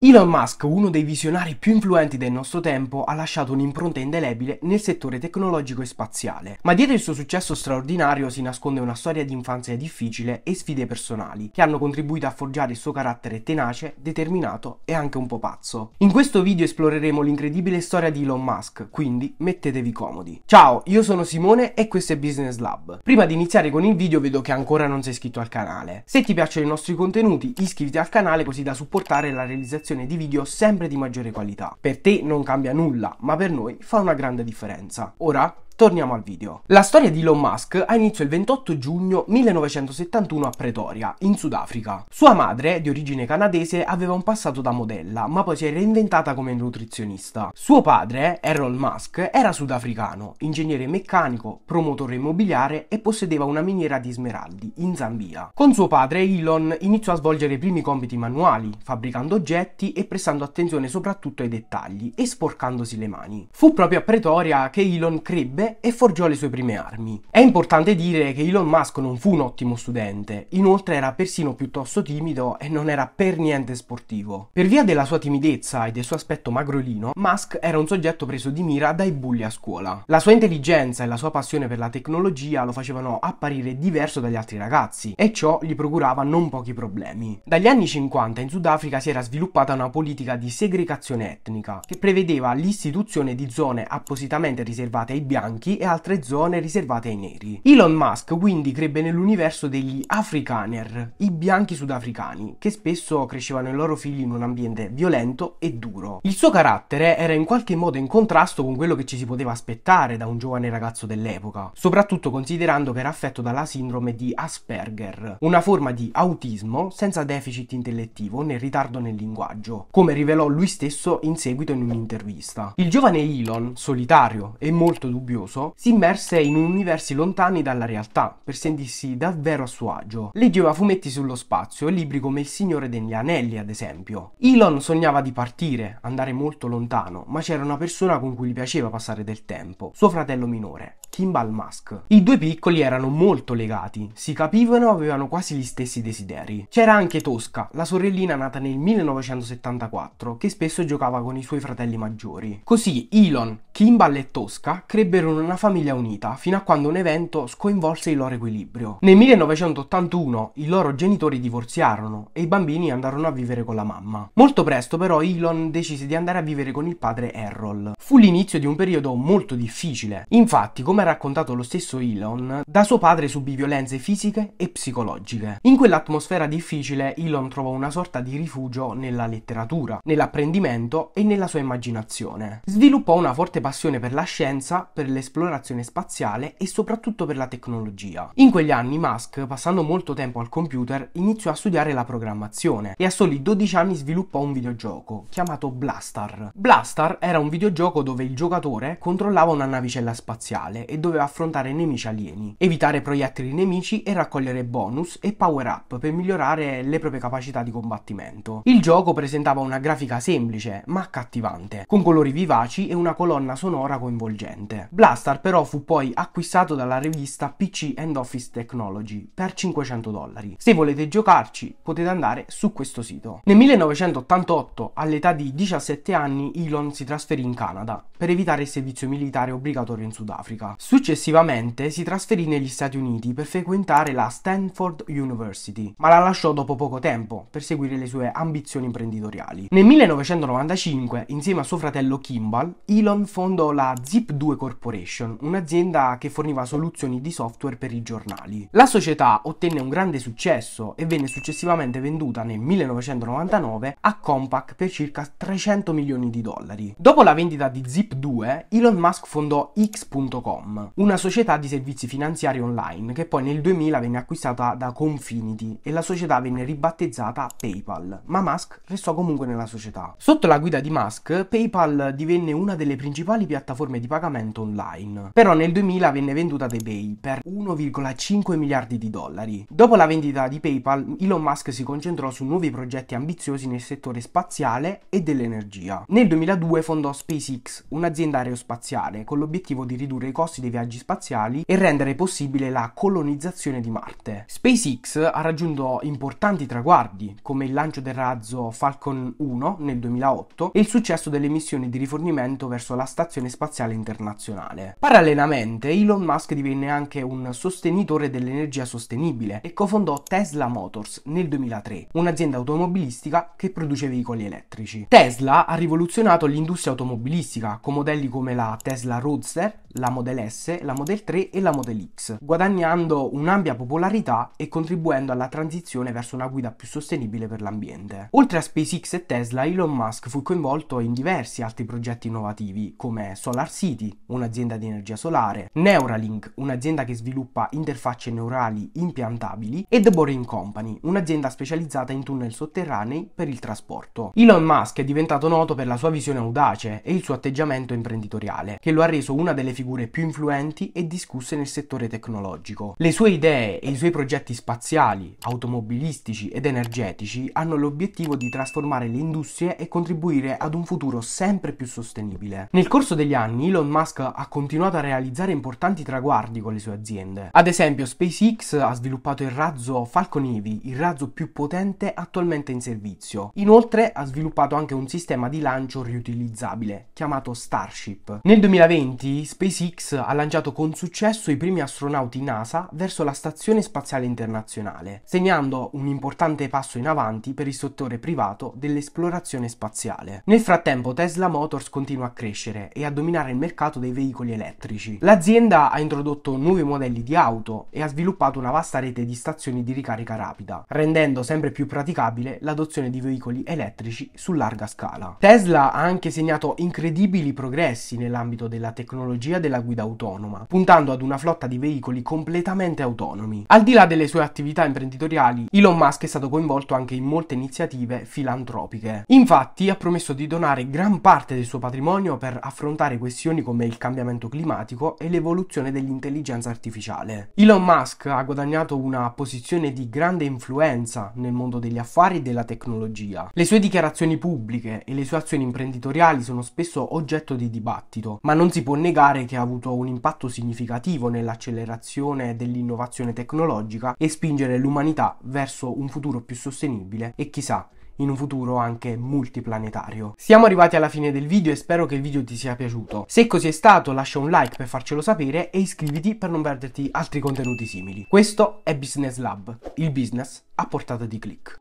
Elon Musk, uno dei visionari più influenti del nostro tempo, ha lasciato un'impronta indelebile nel settore tecnologico e spaziale. Ma dietro il suo successo straordinario si nasconde una storia di infanzia difficile e sfide personali, che hanno contribuito a forgiare il suo carattere tenace, determinato e anche un po' pazzo. In questo video esploreremo l'incredibile storia di Elon Musk, quindi mettetevi comodi. Ciao, io sono Simone e questo è Business Lab. Prima di iniziare con il video vedo che ancora non sei iscritto al canale. Se ti piacciono i nostri contenuti, iscriviti al canale così da supportare la realizzazione realizzazione di video sempre di maggiore qualità. Per te non cambia nulla, ma per noi fa una grande differenza. Ora torniamo al video. La storia di Elon Musk ha inizio il 28 giugno 1971 a Pretoria, in Sudafrica. Sua madre, di origine canadese, aveva un passato da modella, ma poi si era inventata come nutrizionista. Suo padre, Errol Musk, era sudafricano, ingegnere meccanico, promotore immobiliare e possedeva una miniera di smeraldi in Zambia. Con suo padre, Elon iniziò a svolgere i primi compiti manuali, fabbricando oggetti e prestando attenzione soprattutto ai dettagli e sporcandosi le mani. Fu proprio a Pretoria che Elon crebbe e forgiò le sue prime armi. È importante dire che Elon Musk non fu un ottimo studente, inoltre era persino piuttosto timido e non era per niente sportivo. Per via della sua timidezza e del suo aspetto magrolino, Musk era un soggetto preso di mira dai bulli a scuola. La sua intelligenza e la sua passione per la tecnologia lo facevano apparire diverso dagli altri ragazzi e ciò gli procurava non pochi problemi. Dagli anni 50 in Sudafrica si era sviluppata una politica di segregazione etnica che prevedeva l'istituzione di zone appositamente riservate ai bianchi bianchi e altre zone riservate ai neri. Elon Musk quindi crebbe nell'universo degli afrikaner, i bianchi sudafricani, che spesso crescevano i loro figli in un ambiente violento e duro. Il suo carattere era in qualche modo in contrasto con quello che ci si poteva aspettare da un giovane ragazzo dell'epoca, soprattutto considerando che era affetto dalla sindrome di Asperger, una forma di autismo senza deficit intellettivo né ritardo nel linguaggio, come rivelò lui stesso in seguito in un'intervista. Il giovane Elon, solitario e molto dubbioso, noioso, si immerse in universi lontani dalla realtà per sentirsi davvero a suo agio. Leggeva fumetti sullo spazio e libri come Il Signore degli Anelli, ad esempio. Elon sognava di partire, andare molto lontano, ma c'era una persona con cui gli piaceva passare del tempo, suo fratello minore, Kimball Musk. I due piccoli erano molto legati, si capivano e avevano quasi gli stessi desideri. C'era anche Tosca, la sorellina nata nel 1974, che spesso giocava con i suoi fratelli maggiori. Così Elon, Kimball e Tosca crebbero erano una famiglia unita, fino a quando un evento sconvolse il loro equilibrio. Nel 1981 i loro genitori divorziarono e i bambini andarono a vivere con la mamma. Molto presto però Elon decise di andare a vivere con il padre Errol. Fu l'inizio di un periodo molto difficile. Infatti, come ha raccontato lo stesso Elon, da suo padre subì violenze fisiche e psicologiche. In quell'atmosfera difficile Elon trovò una sorta di rifugio nella letteratura, nell'apprendimento e nella sua immaginazione. Sviluppò una forte passione per la scienza, per le l'esplorazione spaziale e soprattutto per la tecnologia. In quegli anni Musk, passando molto tempo al computer, iniziò a studiare la programmazione e a soli 12 anni sviluppò un videogioco chiamato Blastar. Blastar era un videogioco dove il giocatore controllava una navicella spaziale e doveva affrontare nemici alieni, evitare proiettili nemici e raccogliere bonus e power-up per migliorare le proprie capacità di combattimento. Il gioco presentava una grafica semplice ma accattivante, con colori vivaci e una colonna sonora coinvolgente. Blastar L'Astar però fu poi acquistato dalla rivista PC and Office Technology per 500 dollari. Se volete giocarci potete andare su questo sito. Nel 1988, all'età di 17 anni, Elon si trasferì in Canada per evitare il servizio militare obbligatorio in Sudafrica. Successivamente si trasferì negli Stati Uniti per frequentare la Stanford University, ma la lasciò dopo poco tempo per seguire le sue ambizioni imprenditoriali. Nel 1995, insieme a suo fratello Kimball, Elon fondò la Zip2 Corporation Corporation, un'azienda che forniva soluzioni di software per i giornali. La società ottenne un grande successo e venne successivamente venduta nel 1999 a Compaq per circa 300 milioni di dollari. Dopo la vendita di Zip2, Elon Musk fondò X.com, una società di servizi finanziari online che poi nel 2000 venne acquistata da Confinity e la società venne ribattezzata PayPal, ma Musk restò comunque nella società. Sotto la guida di Musk, PayPal divenne una delle principali piattaforme di pagamento online online. Però nel 2000 venne venduta ad eBay per 1,5 miliardi di dollari. Dopo la vendita di PayPal, Elon Musk si concentrò su nuovi progetti ambiziosi nel settore spaziale e dell'energia. Nel 2002 fondò SpaceX, un'azienda aerospaziale, con l'obiettivo di ridurre i costi dei viaggi spaziali e rendere possibile la colonizzazione di Marte. SpaceX ha raggiunto importanti traguardi, come il lancio del razzo Falcon 1 nel 2008 e il successo delle missioni di rifornimento verso la Stazione Spaziale Internazionale globale. Parallelamente, Elon Musk divenne anche un sostenitore dell'energia sostenibile e cofondò Tesla Motors nel 2003, un'azienda automobilistica che produce veicoli elettrici. Tesla ha rivoluzionato l'industria automobilistica con modelli come la Tesla Roadster, la Model S, la Model 3 e la Model X, guadagnando un'ampia popolarità e contribuendo alla transizione verso una guida più sostenibile per l'ambiente. Oltre a SpaceX e Tesla, Elon Musk fu coinvolto in diversi altri progetti innovativi, come Solar City, un'azienda di energia solare, Neuralink, un'azienda che sviluppa interfacce neurali impiantabili, e The Boring Company, un'azienda specializzata in tunnel sotterranei per il trasporto. Elon Musk è diventato noto per la sua visione audace e il suo atteggiamento imprenditoriale, che lo ha reso una delle figure più influenti e discusse nel settore tecnologico. Le sue idee e i suoi progetti spaziali, automobilistici ed energetici hanno l'obiettivo di trasformare le industrie e contribuire ad un futuro sempre più sostenibile. Nel corso degli anni Elon Musk ha continuato a realizzare importanti traguardi con le sue aziende. Ad esempio SpaceX ha sviluppato il razzo Falcon Heavy, il razzo più potente attualmente in servizio. Inoltre ha sviluppato anche un sistema di lancio riutilizzabile chiamato Starship. Nel 2020 SpaceX SpaceX ha lanciato con successo i primi astronauti NASA verso la Stazione Spaziale Internazionale, segnando un importante passo in avanti per il settore privato dell'esplorazione spaziale. Nel frattempo Tesla Motors continua a crescere e a dominare il mercato dei veicoli elettrici. L'azienda ha introdotto nuovi modelli di auto e ha sviluppato una vasta rete di stazioni di ricarica rapida, rendendo sempre più praticabile l'adozione di veicoli elettrici su larga scala. Tesla ha anche segnato incredibili progressi nell'ambito della tecnologia tecnologia della guida autonoma, puntando ad una flotta di veicoli completamente autonomi. Al di là delle sue attività imprenditoriali, Elon Musk è stato coinvolto anche in molte iniziative filantropiche. Infatti ha promesso di donare gran parte del suo patrimonio per affrontare questioni come il cambiamento climatico e l'evoluzione dell'intelligenza artificiale. Elon Musk ha guadagnato una posizione di grande influenza nel mondo degli affari e della tecnologia. Le sue dichiarazioni pubbliche e le sue azioni imprenditoriali sono spesso oggetto di dibattito, ma non si può negare che ha avuto un impatto significativo nell'accelerazione dell'innovazione tecnologica e spingere l'umanità verso un futuro più sostenibile e chissà in un futuro anche multiplanetario. Siamo arrivati alla fine del video e spero che il video ti sia piaciuto. Se così è stato lascia un like per farcelo sapere e iscriviti per non perderti altri contenuti simili. Questo è Business Lab, il business a portata di click.